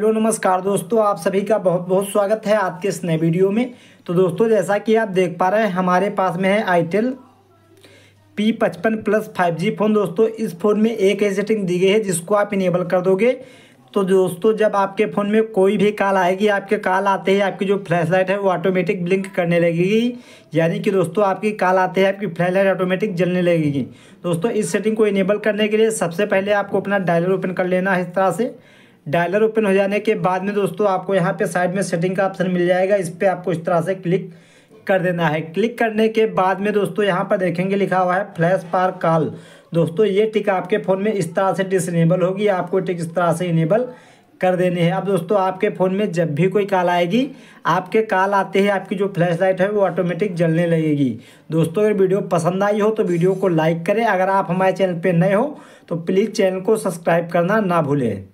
hello नमस्कार दोस्तों आप सभी का बहुत बहुत स्वागत है आज के इस नए वीडियो में तो दोस्तों जैसा कि आप देख पा रहे हैं हमारे पास में है आईटेल पी पचपन प्लस फाइव जी फ़ोन दोस्तों इस फ़ोन में एक सेटिंग दी गई है जिसको आप इनेबल कर दोगे तो दोस्तों जब आपके फ़ोन में कोई भी कॉल आएगी आपके कॉल आते ही आपकी जो फ्लैश लाइट है वो ऑटोमेटिक ब्लिंक करने लगेगी यानी कि दोस्तों आपकी कॉल आते ही आपकी फ्लैश लाइट ऑटोमेटिक जलने लगेगी दोस्तों इस सेटिंग को इनेबल करने के लिए सबसे पहले आपको अपना डायलर ओपन कर लेना है इस तरह से डायलर ओपन हो जाने के बाद में दोस्तों आपको यहाँ पे साइड में सेटिंग का ऑप्शन मिल जाएगा इस पर आपको इस तरह से क्लिक कर देना है क्लिक करने के बाद में दोस्तों यहाँ पर देखेंगे लिखा हुआ है फ्लैश पार कॉल दोस्तों ये टिक आपके फ़ोन में इस तरह से डिसनेबल होगी आपको टिक इस तरह से इनेबल कर देने हैं अब दोस्तों आपके फ़ोन में जब भी कोई कॉल आएगी आपके कॉल आते ही आपकी जो फ्लैश लाइट है वो ऑटोमेटिक जलने लगेगी दोस्तों अगर वीडियो पसंद आई हो तो वीडियो को लाइक करें अगर आप हमारे चैनल पर नए हो तो प्लीज़ चैनल को सब्सक्राइब करना ना भूलें